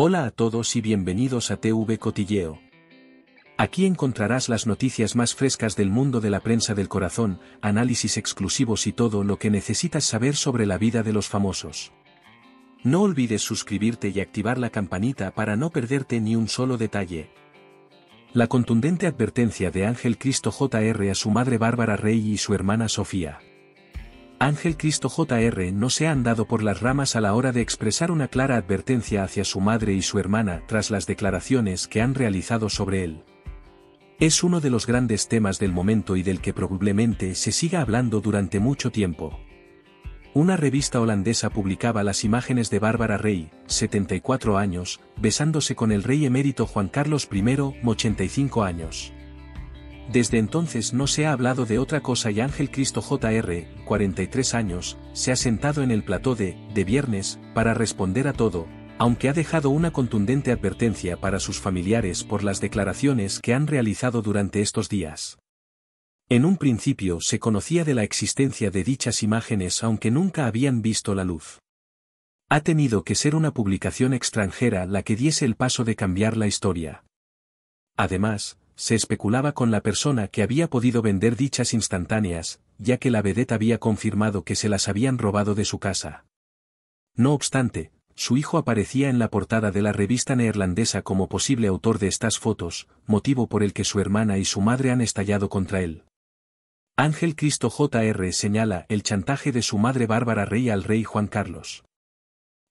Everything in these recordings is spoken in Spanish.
Hola a todos y bienvenidos a TV Cotilleo. Aquí encontrarás las noticias más frescas del mundo de la prensa del corazón, análisis exclusivos y todo lo que necesitas saber sobre la vida de los famosos. No olvides suscribirte y activar la campanita para no perderte ni un solo detalle. La contundente advertencia de Ángel Cristo Jr. a su madre Bárbara Rey y su hermana Sofía. Ángel Cristo Jr. no se ha andado por las ramas a la hora de expresar una clara advertencia hacia su madre y su hermana tras las declaraciones que han realizado sobre él. Es uno de los grandes temas del momento y del que probablemente se siga hablando durante mucho tiempo. Una revista holandesa publicaba las imágenes de Bárbara Rey, 74 años, besándose con el rey emérito Juan Carlos I, 85 años. Desde entonces no se ha hablado de otra cosa y Ángel Cristo Jr., 43 años, se ha sentado en el plató de, de viernes, para responder a todo, aunque ha dejado una contundente advertencia para sus familiares por las declaraciones que han realizado durante estos días. En un principio se conocía de la existencia de dichas imágenes aunque nunca habían visto la luz. Ha tenido que ser una publicación extranjera la que diese el paso de cambiar la historia. Además, se especulaba con la persona que había podido vender dichas instantáneas, ya que la vedette había confirmado que se las habían robado de su casa. No obstante, su hijo aparecía en la portada de la revista neerlandesa como posible autor de estas fotos, motivo por el que su hermana y su madre han estallado contra él. Ángel Cristo Jr. señala el chantaje de su madre Bárbara Rey al rey Juan Carlos.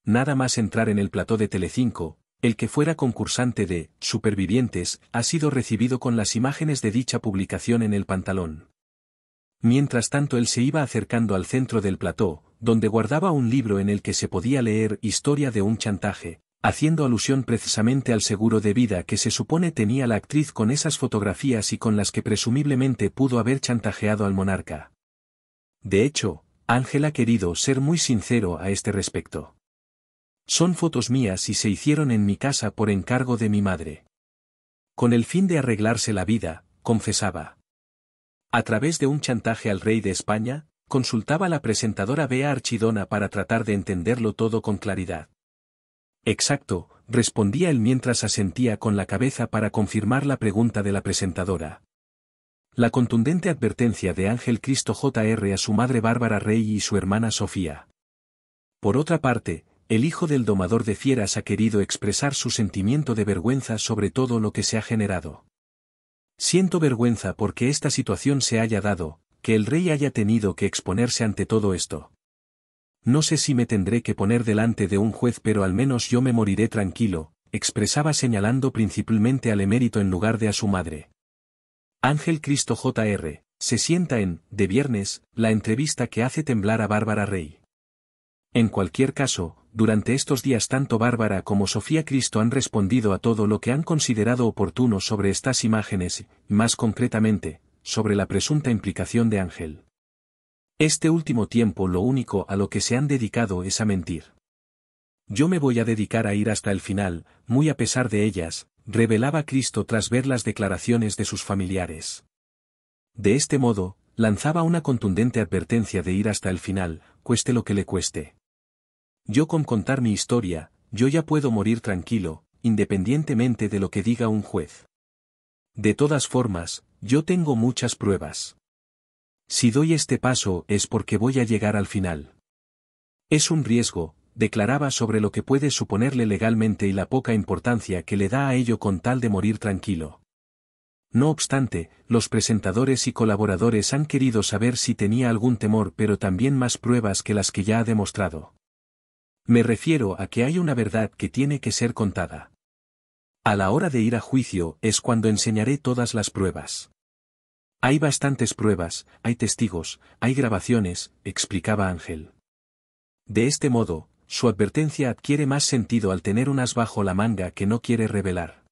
Nada más entrar en el plató de Telecinco, el que fuera concursante de Supervivientes ha sido recibido con las imágenes de dicha publicación en el pantalón. Mientras tanto él se iba acercando al centro del plató, donde guardaba un libro en el que se podía leer Historia de un chantaje, haciendo alusión precisamente al seguro de vida que se supone tenía la actriz con esas fotografías y con las que presumiblemente pudo haber chantajeado al monarca. De hecho, Ángel ha querido ser muy sincero a este respecto. Son fotos mías y se hicieron en mi casa por encargo de mi madre. Con el fin de arreglarse la vida, confesaba. A través de un chantaje al rey de España, consultaba a la presentadora Bea Archidona para tratar de entenderlo todo con claridad. Exacto, respondía él mientras asentía con la cabeza para confirmar la pregunta de la presentadora. La contundente advertencia de Ángel Cristo Jr. a su madre Bárbara Rey y su hermana Sofía. Por otra parte, el hijo del domador de fieras ha querido expresar su sentimiento de vergüenza sobre todo lo que se ha generado. Siento vergüenza porque esta situación se haya dado, que el rey haya tenido que exponerse ante todo esto. No sé si me tendré que poner delante de un juez pero al menos yo me moriré tranquilo, expresaba señalando principalmente al emérito en lugar de a su madre. Ángel Cristo Jr., se sienta en, de viernes, la entrevista que hace temblar a Bárbara Rey. En cualquier caso, durante estos días tanto Bárbara como Sofía Cristo han respondido a todo lo que han considerado oportuno sobre estas imágenes, más concretamente, sobre la presunta implicación de Ángel. Este último tiempo lo único a lo que se han dedicado es a mentir. Yo me voy a dedicar a ir hasta el final, muy a pesar de ellas, revelaba Cristo tras ver las declaraciones de sus familiares. De este modo, lanzaba una contundente advertencia de ir hasta el final, cueste lo que le cueste. Yo con contar mi historia, yo ya puedo morir tranquilo, independientemente de lo que diga un juez. De todas formas, yo tengo muchas pruebas. Si doy este paso es porque voy a llegar al final. Es un riesgo, declaraba sobre lo que puede suponerle legalmente y la poca importancia que le da a ello con tal de morir tranquilo. No obstante, los presentadores y colaboradores han querido saber si tenía algún temor pero también más pruebas que las que ya ha demostrado. Me refiero a que hay una verdad que tiene que ser contada. A la hora de ir a juicio es cuando enseñaré todas las pruebas. Hay bastantes pruebas, hay testigos, hay grabaciones, explicaba Ángel. De este modo, su advertencia adquiere más sentido al tener un as bajo la manga que no quiere revelar.